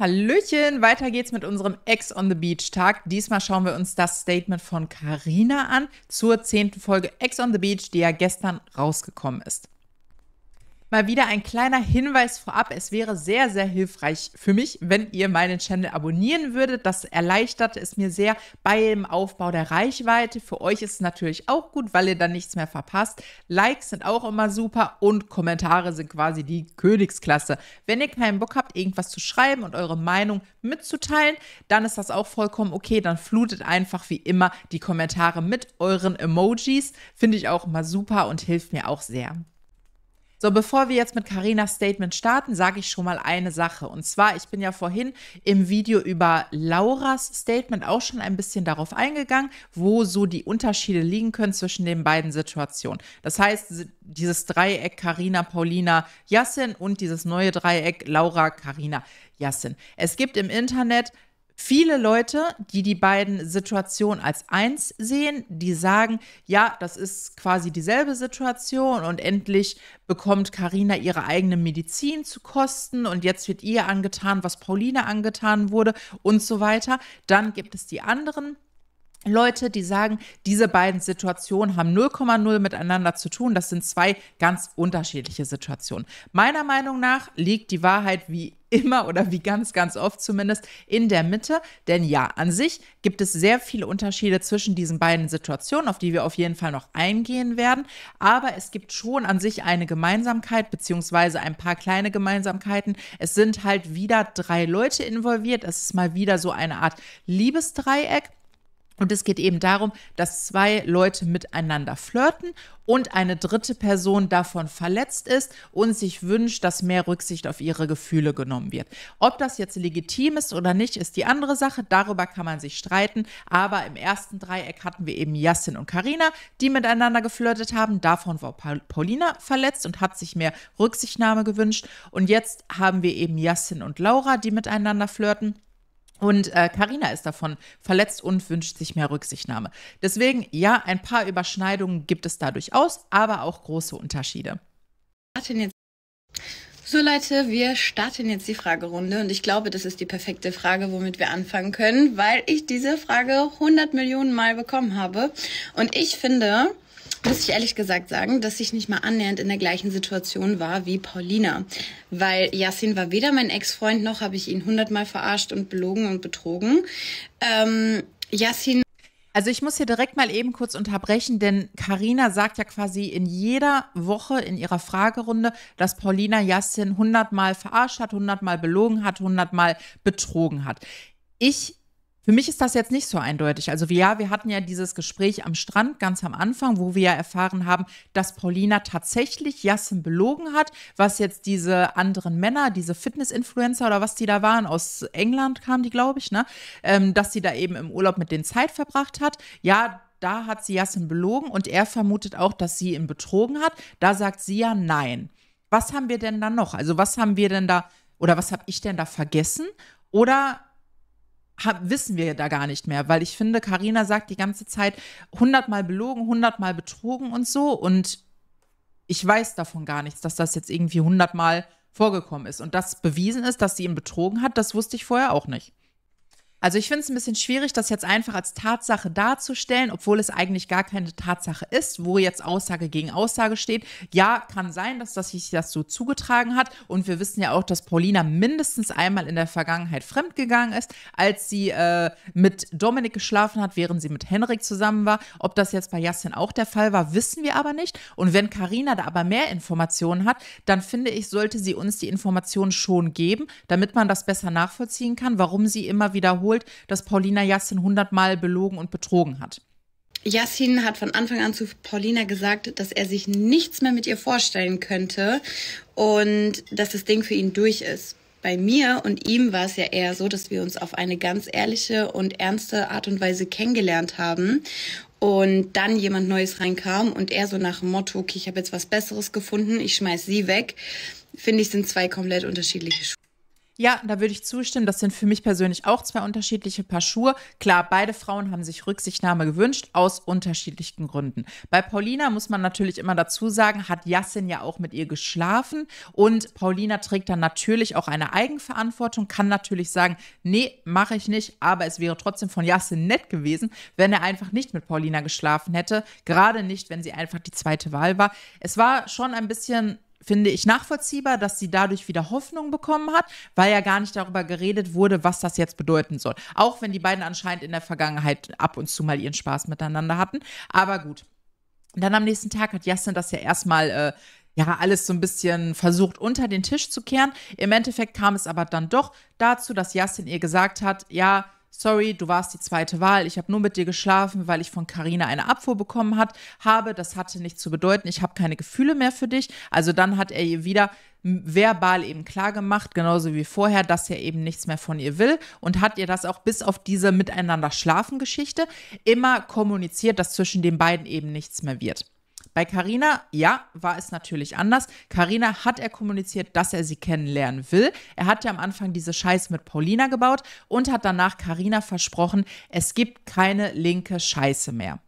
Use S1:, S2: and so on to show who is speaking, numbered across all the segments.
S1: Hallöchen, weiter geht's mit unserem Ex on the Beach Tag. Diesmal schauen wir uns das Statement von Carina an zur zehnten Folge Ex on the Beach, die ja gestern rausgekommen ist. Mal wieder ein kleiner Hinweis vorab. Es wäre sehr, sehr hilfreich für mich, wenn ihr meinen Channel abonnieren würdet. Das erleichtert es mir sehr beim Aufbau der Reichweite. Für euch ist es natürlich auch gut, weil ihr dann nichts mehr verpasst. Likes sind auch immer super und Kommentare sind quasi die Königsklasse. Wenn ihr keinen Bock habt, irgendwas zu schreiben und eure Meinung mitzuteilen, dann ist das auch vollkommen okay. Dann flutet einfach wie immer die Kommentare mit euren Emojis. Finde ich auch immer super und hilft mir auch sehr. So, bevor wir jetzt mit Carinas Statement starten, sage ich schon mal eine Sache. Und zwar, ich bin ja vorhin im Video über Lauras Statement auch schon ein bisschen darauf eingegangen, wo so die Unterschiede liegen können zwischen den beiden Situationen. Das heißt, dieses Dreieck Carina, Paulina, Yassin und dieses neue Dreieck Laura, Carina, Yassin. Es gibt im Internet Viele Leute, die die beiden Situationen als eins sehen, die sagen, ja, das ist quasi dieselbe Situation und endlich bekommt Karina ihre eigene Medizin zu kosten und jetzt wird ihr angetan, was Pauline angetan wurde und so weiter. Dann gibt es die anderen Leute, die sagen, diese beiden Situationen haben 0,0 miteinander zu tun. Das sind zwei ganz unterschiedliche Situationen. Meiner Meinung nach liegt die Wahrheit wie immer oder wie ganz, ganz oft zumindest in der Mitte. Denn ja, an sich gibt es sehr viele Unterschiede zwischen diesen beiden Situationen, auf die wir auf jeden Fall noch eingehen werden. Aber es gibt schon an sich eine Gemeinsamkeit, beziehungsweise ein paar kleine Gemeinsamkeiten. Es sind halt wieder drei Leute involviert. Es ist mal wieder so eine Art Liebesdreieck. Und es geht eben darum, dass zwei Leute miteinander flirten und eine dritte Person davon verletzt ist und sich wünscht, dass mehr Rücksicht auf ihre Gefühle genommen wird. Ob das jetzt legitim ist oder nicht, ist die andere Sache. Darüber kann man sich streiten. Aber im ersten Dreieck hatten wir eben Yassin und Karina, die miteinander geflirtet haben. Davon war Paulina verletzt und hat sich mehr Rücksichtnahme gewünscht. Und jetzt haben wir eben Yassin und Laura, die miteinander flirten. Und Karina äh, ist davon verletzt und wünscht sich mehr Rücksichtnahme. Deswegen, ja, ein paar Überschneidungen gibt es da durchaus, aber auch große Unterschiede.
S2: So Leute, wir starten jetzt die Fragerunde und ich glaube, das ist die perfekte Frage, womit wir anfangen können, weil ich diese Frage 100 Millionen Mal bekommen habe. Und ich finde, muss ich ehrlich gesagt sagen, dass ich nicht mal annähernd in der gleichen Situation war wie Paulina. Weil Yassin war weder mein Ex-Freund noch habe
S1: ich ihn hundertmal verarscht und belogen und betrogen. Ähm, Yassin. Also ich muss hier direkt mal eben kurz unterbrechen, denn Karina sagt ja quasi in jeder Woche in ihrer Fragerunde, dass Paulina Yassin hundertmal verarscht hat, hundertmal belogen hat, hundertmal betrogen hat. Ich für mich ist das jetzt nicht so eindeutig. Also wir, ja, wir hatten ja dieses Gespräch am Strand ganz am Anfang, wo wir ja erfahren haben, dass Paulina tatsächlich Jassen belogen hat, was jetzt diese anderen Männer, diese Fitness-Influencer oder was die da waren, aus England kamen die, glaube ich, ne? Ähm, dass sie da eben im Urlaub mit denen Zeit verbracht hat. Ja, da hat sie Jassen belogen und er vermutet auch, dass sie ihn betrogen hat. Da sagt sie ja nein. Was haben wir denn da noch? Also was haben wir denn da oder was habe ich denn da vergessen? Oder wissen wir da gar nicht mehr, weil ich finde, Karina sagt die ganze Zeit hundertmal belogen, hundertmal betrogen und so und ich weiß davon gar nichts, dass das jetzt irgendwie hundertmal vorgekommen ist und dass bewiesen ist, dass sie ihn betrogen hat, das wusste ich vorher auch nicht. Also ich finde es ein bisschen schwierig, das jetzt einfach als Tatsache darzustellen, obwohl es eigentlich gar keine Tatsache ist, wo jetzt Aussage gegen Aussage steht. Ja, kann sein, dass das sich das so zugetragen hat. Und wir wissen ja auch, dass Paulina mindestens einmal in der Vergangenheit fremdgegangen ist, als sie äh, mit Dominik geschlafen hat, während sie mit Henrik zusammen war. Ob das jetzt bei Jasmin auch der Fall war, wissen wir aber nicht. Und wenn Karina da aber mehr Informationen hat, dann finde ich, sollte sie uns die Informationen schon geben, damit man das besser nachvollziehen kann, warum sie immer wiederholt wiederholt, dass Paulina Yassin hundertmal belogen und betrogen hat.
S2: Yassin hat von Anfang an zu Paulina gesagt, dass er sich nichts mehr mit ihr vorstellen könnte und dass das Ding für ihn durch ist. Bei mir und ihm war es ja eher so, dass wir uns auf eine ganz ehrliche und ernste Art und Weise kennengelernt haben und dann jemand Neues reinkam und er so nach dem Motto, okay, ich habe jetzt was Besseres gefunden, ich schmeiß sie weg,
S1: finde ich, sind zwei komplett unterschiedliche Schuhe. Ja, da würde ich zustimmen. Das sind für mich persönlich auch zwei unterschiedliche Paar Schuhe. Klar, beide Frauen haben sich Rücksichtnahme gewünscht, aus unterschiedlichen Gründen. Bei Paulina muss man natürlich immer dazu sagen, hat Yassin ja auch mit ihr geschlafen und Paulina trägt dann natürlich auch eine Eigenverantwortung, kann natürlich sagen, nee, mache ich nicht, aber es wäre trotzdem von Yassin nett gewesen, wenn er einfach nicht mit Paulina geschlafen hätte, gerade nicht, wenn sie einfach die zweite Wahl war. Es war schon ein bisschen finde ich nachvollziehbar, dass sie dadurch wieder Hoffnung bekommen hat, weil ja gar nicht darüber geredet wurde, was das jetzt bedeuten soll. Auch wenn die beiden anscheinend in der Vergangenheit ab und zu mal ihren Spaß miteinander hatten. Aber gut. dann am nächsten Tag hat Jasin das ja erstmal. Äh, ja, alles so ein bisschen versucht unter den Tisch zu kehren. Im Endeffekt kam es aber dann doch dazu, dass Jasin ihr gesagt hat, ja, sorry, du warst die zweite Wahl, ich habe nur mit dir geschlafen, weil ich von Karina eine Abfuhr bekommen hat, habe, das hatte nichts zu bedeuten, ich habe keine Gefühle mehr für dich. Also dann hat er ihr wieder verbal eben klargemacht, genauso wie vorher, dass er eben nichts mehr von ihr will und hat ihr das auch bis auf diese miteinander schlafen Geschichte immer kommuniziert, dass zwischen den beiden eben nichts mehr wird. Bei Carina, ja, war es natürlich anders. Carina hat er kommuniziert, dass er sie kennenlernen will. Er hat ja am Anfang diese Scheiße mit Paulina gebaut und hat danach Carina versprochen, es gibt keine linke Scheiße mehr.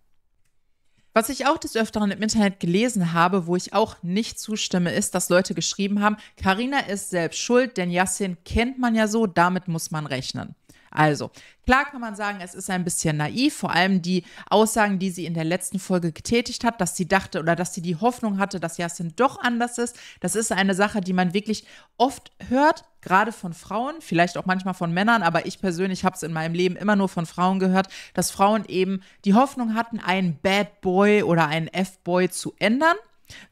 S1: Was ich auch des Öfteren im Internet gelesen habe, wo ich auch nicht zustimme, ist, dass Leute geschrieben haben, Karina ist selbst schuld, denn Yassin kennt man ja so, damit muss man rechnen. Also, klar kann man sagen, es ist ein bisschen naiv, vor allem die Aussagen, die sie in der letzten Folge getätigt hat, dass sie dachte oder dass sie die Hoffnung hatte, dass Jasin doch anders ist. Das ist eine Sache, die man wirklich oft hört, gerade von Frauen, vielleicht auch manchmal von Männern, aber ich persönlich habe es in meinem Leben immer nur von Frauen gehört, dass Frauen eben die Hoffnung hatten, einen Bad Boy oder einen F-Boy zu ändern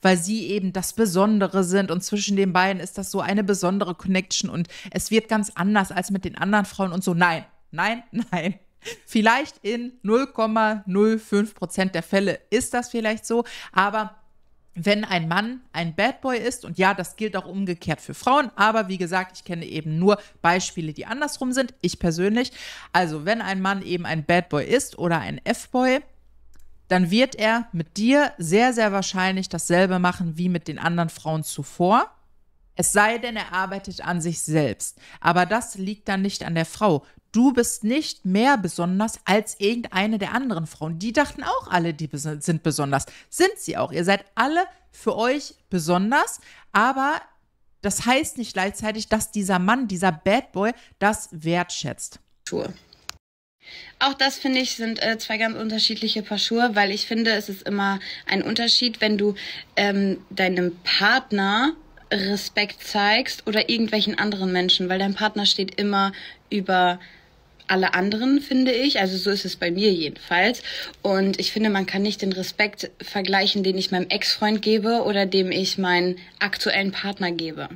S1: weil sie eben das Besondere sind und zwischen den beiden ist das so eine besondere Connection und es wird ganz anders als mit den anderen Frauen und so. Nein, nein, nein. Vielleicht in 0,05 Prozent der Fälle ist das vielleicht so, aber wenn ein Mann ein Bad Boy ist, und ja, das gilt auch umgekehrt für Frauen, aber wie gesagt, ich kenne eben nur Beispiele, die andersrum sind, ich persönlich. Also, wenn ein Mann eben ein Bad Boy ist oder ein F-Boy, dann wird er mit dir sehr, sehr wahrscheinlich dasselbe machen wie mit den anderen Frauen zuvor. Es sei denn, er arbeitet an sich selbst. Aber das liegt dann nicht an der Frau. Du bist nicht mehr besonders als irgendeine der anderen Frauen. Die dachten auch alle, die sind besonders. Sind sie auch. Ihr seid alle für euch besonders. Aber das heißt nicht gleichzeitig, dass dieser Mann, dieser Bad Boy, das wertschätzt. Sure.
S2: Auch das finde ich sind äh, zwei ganz unterschiedliche Paar Schuhe, weil ich finde, es ist immer ein Unterschied, wenn du ähm, deinem Partner Respekt zeigst oder irgendwelchen anderen Menschen, weil dein Partner steht immer über alle anderen, finde ich. Also so ist es bei mir jedenfalls. Und ich finde, man kann nicht den Respekt vergleichen, den ich meinem Ex-Freund gebe oder dem ich meinen aktuellen Partner gebe.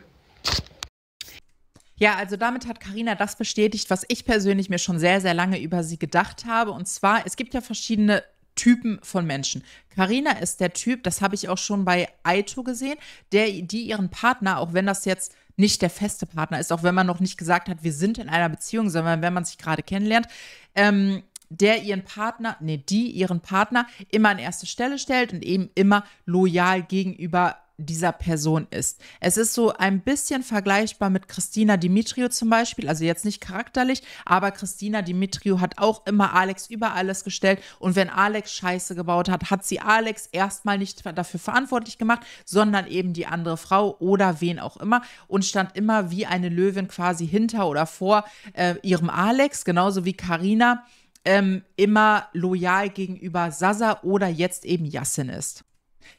S1: Ja, also damit hat Karina das bestätigt, was ich persönlich mir schon sehr, sehr lange über sie gedacht habe. Und zwar, es gibt ja verschiedene Typen von Menschen. Karina ist der Typ, das habe ich auch schon bei Aito gesehen, der, die ihren Partner, auch wenn das jetzt nicht der feste Partner ist, auch wenn man noch nicht gesagt hat, wir sind in einer Beziehung, sondern wenn man sich gerade kennenlernt, ähm, der ihren Partner, nee, die ihren Partner immer an erste Stelle stellt und eben immer loyal gegenüber dieser Person ist. Es ist so ein bisschen vergleichbar mit Christina Dimitrio zum Beispiel, also jetzt nicht charakterlich, aber Christina Dimitrio hat auch immer Alex über alles gestellt und wenn Alex Scheiße gebaut hat, hat sie Alex erstmal nicht dafür verantwortlich gemacht, sondern eben die andere Frau oder wen auch immer und stand immer wie eine Löwin quasi hinter oder vor äh, ihrem Alex, genauso wie Karina ähm, immer loyal gegenüber Sasa oder jetzt eben Yassin ist.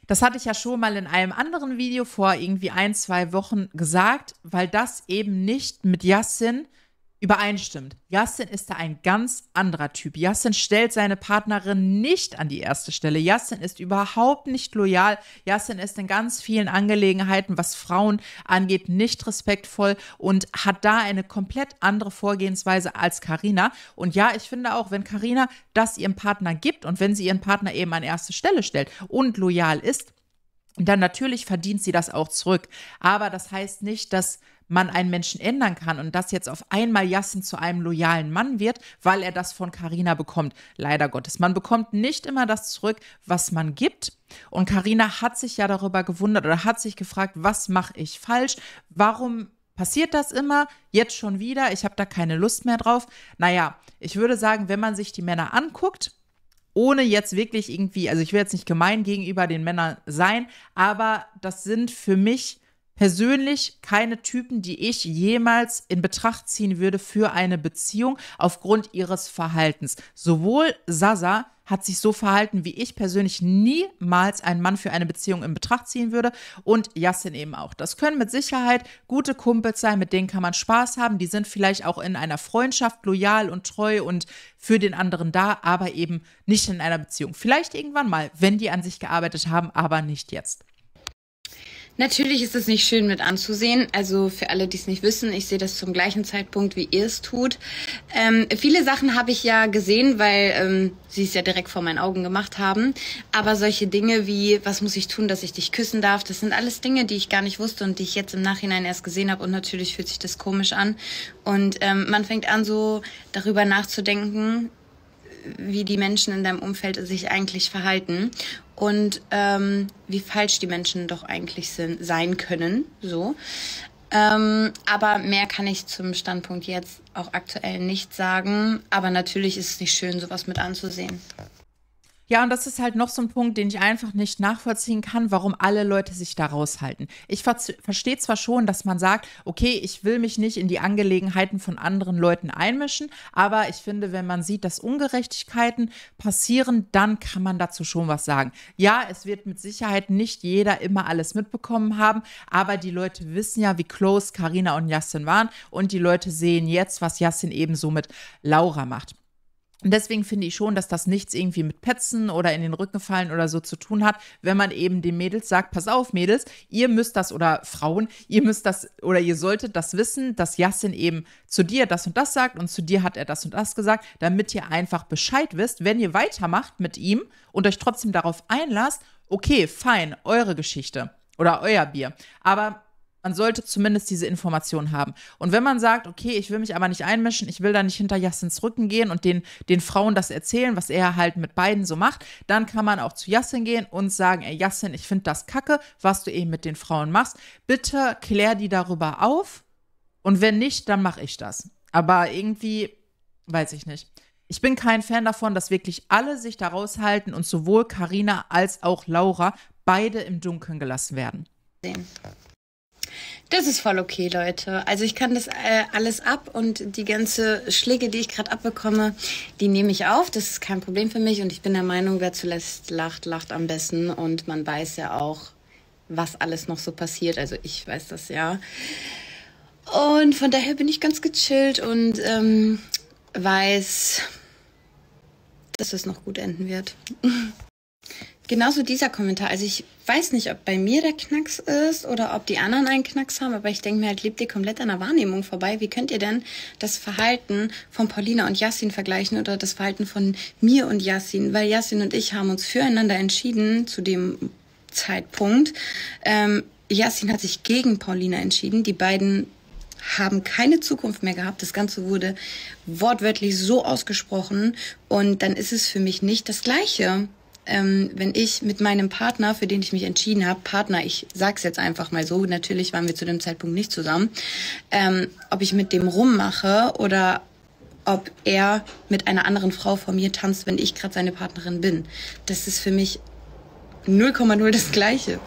S1: Das hatte ich ja schon mal in einem anderen Video vor irgendwie ein, zwei Wochen gesagt, weil das eben nicht mit Yassin übereinstimmt. Yassin ist da ein ganz anderer Typ. Yassin stellt seine Partnerin nicht an die erste Stelle. Yassin ist überhaupt nicht loyal. Yassin ist in ganz vielen Angelegenheiten, was Frauen angeht, nicht respektvoll und hat da eine komplett andere Vorgehensweise als Karina. Und ja, ich finde auch, wenn Karina das ihrem Partner gibt und wenn sie ihren Partner eben an erste Stelle stellt und loyal ist, dann natürlich verdient sie das auch zurück. Aber das heißt nicht, dass man einen Menschen ändern kann und dass jetzt auf einmal Jassen zu einem loyalen Mann wird, weil er das von Karina bekommt. Leider Gottes, man bekommt nicht immer das zurück, was man gibt. Und Karina hat sich ja darüber gewundert oder hat sich gefragt, was mache ich falsch? Warum passiert das immer? Jetzt schon wieder? Ich habe da keine Lust mehr drauf. Naja, ich würde sagen, wenn man sich die Männer anguckt, ohne jetzt wirklich irgendwie, also ich will jetzt nicht gemein gegenüber den Männern sein, aber das sind für mich persönlich keine Typen, die ich jemals in Betracht ziehen würde für eine Beziehung aufgrund ihres Verhaltens. Sowohl Sasa hat sich so verhalten, wie ich persönlich niemals einen Mann für eine Beziehung in Betracht ziehen würde und Yassin eben auch. Das können mit Sicherheit gute Kumpels sein, mit denen kann man Spaß haben, die sind vielleicht auch in einer Freundschaft loyal und treu und für den anderen da, aber eben nicht in einer Beziehung. Vielleicht irgendwann mal, wenn die an sich gearbeitet haben, aber nicht jetzt. Natürlich ist es nicht schön mit anzusehen. Also für alle, die es nicht wissen, ich sehe das zum gleichen Zeitpunkt,
S2: wie ihr es tut. Ähm, viele Sachen habe ich ja gesehen, weil ähm, sie es ja direkt vor meinen Augen gemacht haben. Aber solche Dinge wie, was muss ich tun, dass ich dich küssen darf, das sind alles Dinge, die ich gar nicht wusste und die ich jetzt im Nachhinein erst gesehen habe. Und natürlich fühlt sich das komisch an. Und ähm, man fängt an, so darüber nachzudenken, wie die Menschen in deinem Umfeld sich eigentlich verhalten und ähm, wie falsch die Menschen doch eigentlich sind, sein können. So. Ähm, aber mehr kann ich zum Standpunkt
S1: jetzt auch aktuell nicht sagen. Aber natürlich ist es nicht schön, sowas mit anzusehen. Ja, und das ist halt noch so ein Punkt, den ich einfach nicht nachvollziehen kann, warum alle Leute sich da raushalten. Ich ver verstehe zwar schon, dass man sagt, okay, ich will mich nicht in die Angelegenheiten von anderen Leuten einmischen, aber ich finde, wenn man sieht, dass Ungerechtigkeiten passieren, dann kann man dazu schon was sagen. Ja, es wird mit Sicherheit nicht jeder immer alles mitbekommen haben, aber die Leute wissen ja, wie close Karina und Yassin waren und die Leute sehen jetzt, was Yassin eben so mit Laura macht. Und deswegen finde ich schon, dass das nichts irgendwie mit Petzen oder in den Rücken fallen oder so zu tun hat, wenn man eben den Mädels sagt, pass auf, Mädels, ihr müsst das oder Frauen, ihr müsst das oder ihr solltet das wissen, dass Yassin eben zu dir das und das sagt und zu dir hat er das und das gesagt, damit ihr einfach Bescheid wisst, wenn ihr weitermacht mit ihm und euch trotzdem darauf einlasst, okay, fein, eure Geschichte oder euer Bier. Aber man sollte zumindest diese Information haben. Und wenn man sagt, okay, ich will mich aber nicht einmischen, ich will da nicht hinter Jassins Rücken gehen und den, den Frauen das erzählen, was er halt mit beiden so macht, dann kann man auch zu Jassin gehen und sagen, ey Jassin, ich finde das kacke, was du eben mit den Frauen machst. Bitte klär die darüber auf. Und wenn nicht, dann mache ich das. Aber irgendwie, weiß ich nicht. Ich bin kein Fan davon, dass wirklich alle sich da raushalten und sowohl Karina als auch Laura beide im Dunkeln gelassen werden. Sehen.
S2: Das ist voll okay, Leute. Also ich kann das äh, alles ab und die ganze Schläge, die ich gerade abbekomme, die nehme ich auf. Das ist kein Problem für mich und ich bin der Meinung, wer zuletzt lacht, lacht am besten und man weiß ja auch, was alles noch so passiert. Also ich weiß das ja. Und von daher bin ich ganz gechillt und ähm, weiß, dass es noch gut enden wird. genauso dieser Kommentar. Also ich weiß nicht, ob bei mir der Knacks ist oder ob die anderen einen Knacks haben, aber ich denke mir halt, lebt ihr komplett an der Wahrnehmung vorbei. Wie könnt ihr denn das Verhalten von Paulina und Yassin vergleichen oder das Verhalten von mir und Yassin? Weil Yassin und ich haben uns füreinander entschieden zu dem Zeitpunkt. Ähm, Yassin hat sich gegen Paulina entschieden. Die beiden haben keine Zukunft mehr gehabt. Das Ganze wurde wortwörtlich so ausgesprochen und dann ist es für mich nicht das Gleiche ähm, wenn ich mit meinem Partner, für den ich mich entschieden habe, Partner, ich sag's jetzt einfach mal so, natürlich waren wir zu dem Zeitpunkt nicht zusammen, ähm, ob ich mit dem rummache oder ob er mit einer anderen Frau vor mir tanzt, wenn ich gerade seine Partnerin
S1: bin. Das ist für mich 0,0 das Gleiche.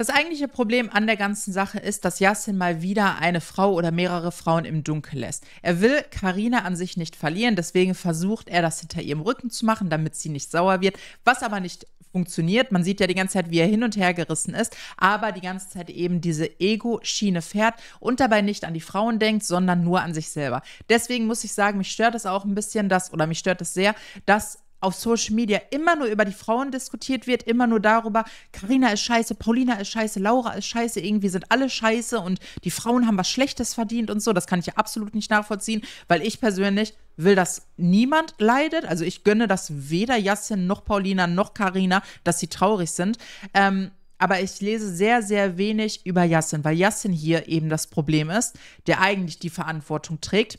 S1: Das eigentliche Problem an der ganzen Sache ist, dass Yassin mal wieder eine Frau oder mehrere Frauen im Dunkel lässt. Er will Karina an sich nicht verlieren, deswegen versucht er das hinter ihrem Rücken zu machen, damit sie nicht sauer wird, was aber nicht funktioniert. Man sieht ja die ganze Zeit, wie er hin und her gerissen ist, aber die ganze Zeit eben diese Ego-Schiene fährt und dabei nicht an die Frauen denkt, sondern nur an sich selber. Deswegen muss ich sagen, mich stört es auch ein bisschen, dass, oder mich stört es sehr, dass auf Social Media immer nur über die Frauen diskutiert wird, immer nur darüber, Karina ist scheiße, Paulina ist scheiße, Laura ist scheiße, irgendwie sind alle scheiße und die Frauen haben was Schlechtes verdient und so. Das kann ich ja absolut nicht nachvollziehen, weil ich persönlich will, dass niemand leidet. Also ich gönne das weder Jassin noch Paulina noch Karina, dass sie traurig sind. Ähm, aber ich lese sehr, sehr wenig über Jassin, weil Jassin hier eben das Problem ist, der eigentlich die Verantwortung trägt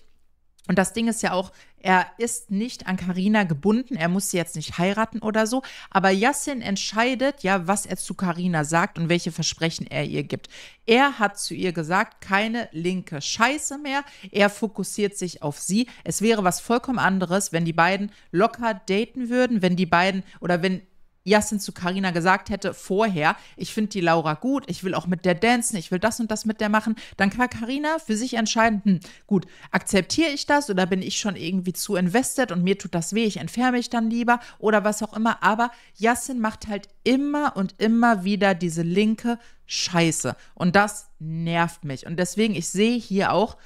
S1: und das Ding ist ja auch, er ist nicht an Karina gebunden, er muss sie jetzt nicht heiraten oder so, aber Yassin entscheidet ja, was er zu Karina sagt und welche Versprechen er ihr gibt. Er hat zu ihr gesagt, keine linke Scheiße mehr, er fokussiert sich auf sie. Es wäre was vollkommen anderes, wenn die beiden locker daten würden, wenn die beiden oder wenn Jasin zu Karina gesagt hätte vorher, ich finde die Laura gut, ich will auch mit der dancen, ich will das und das mit der machen, dann kann Karina für sich entscheiden, hm, gut, akzeptiere ich das oder bin ich schon irgendwie zu invested und mir tut das weh, ich entferne mich dann lieber oder was auch immer, aber Jasin macht halt immer und immer wieder diese linke Scheiße und das nervt mich und deswegen ich sehe hier auch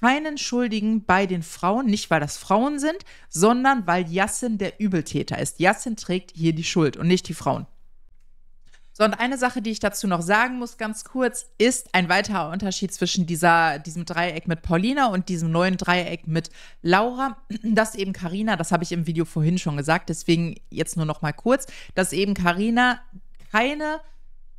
S1: keinen Schuldigen bei den Frauen, nicht weil das Frauen sind, sondern weil Yassin der Übeltäter ist. Yassin trägt hier die Schuld und nicht die Frauen. So, und eine Sache, die ich dazu noch sagen muss, ganz kurz, ist ein weiterer Unterschied zwischen dieser, diesem Dreieck mit Paulina und diesem neuen Dreieck mit Laura, dass eben Karina, das habe ich im Video vorhin schon gesagt, deswegen jetzt nur noch mal kurz, dass eben Karina keine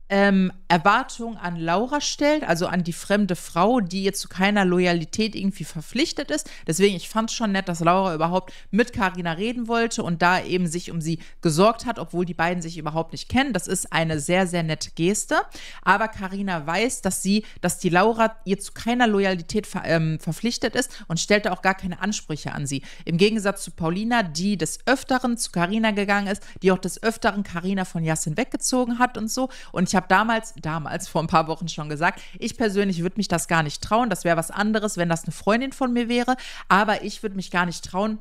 S1: ähm, Erwartungen an Laura stellt, also an die fremde Frau, die jetzt zu keiner Loyalität irgendwie verpflichtet ist. Deswegen, ich fand es schon nett, dass Laura überhaupt mit Karina reden wollte und da eben sich um sie gesorgt hat, obwohl die beiden sich überhaupt nicht kennen. Das ist eine sehr, sehr nette Geste. Aber Karina weiß, dass sie, dass die Laura ihr zu keiner Loyalität ver ähm, verpflichtet ist und stellte auch gar keine Ansprüche an sie. Im Gegensatz zu Paulina, die des Öfteren zu Karina gegangen ist, die auch des Öfteren Karina von Yassin weggezogen hat und so. Und ich habe damals, damals vor ein paar Wochen schon gesagt, ich persönlich würde mich das gar nicht trauen. Das wäre was anderes, wenn das eine Freundin von mir wäre. Aber ich würde mich gar nicht trauen,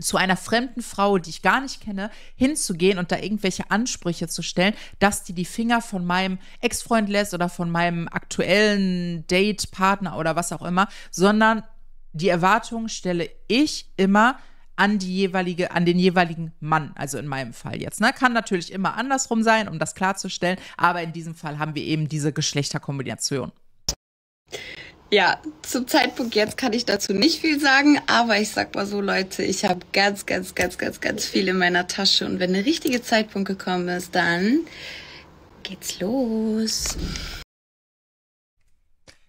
S1: zu einer fremden Frau, die ich gar nicht kenne, hinzugehen und da irgendwelche Ansprüche zu stellen, dass die die Finger von meinem Ex-Freund lässt oder von meinem aktuellen Date-Partner oder was auch immer, sondern die Erwartung stelle ich immer, an die jeweilige, an den jeweiligen Mann, also in meinem Fall jetzt. Ne? Kann natürlich immer andersrum sein, um das klarzustellen, aber in diesem Fall haben wir eben diese Geschlechterkombination. Ja, zum Zeitpunkt
S2: jetzt kann ich dazu nicht viel sagen, aber ich sag mal so, Leute, ich habe ganz, ganz, ganz, ganz, ganz viel in meiner Tasche und wenn der richtige Zeitpunkt gekommen ist, dann geht's
S1: los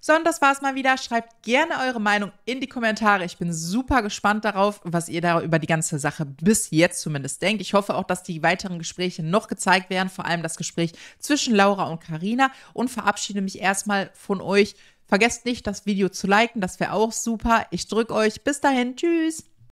S1: sondern das war es mal wieder. Schreibt gerne eure Meinung in die Kommentare. Ich bin super gespannt darauf, was ihr da über die ganze Sache bis jetzt zumindest denkt. Ich hoffe auch, dass die weiteren Gespräche noch gezeigt werden, vor allem das Gespräch zwischen Laura und Karina und verabschiede mich erstmal von euch. Vergesst nicht, das Video zu liken, das wäre auch super. Ich drücke euch. Bis dahin, tschüss.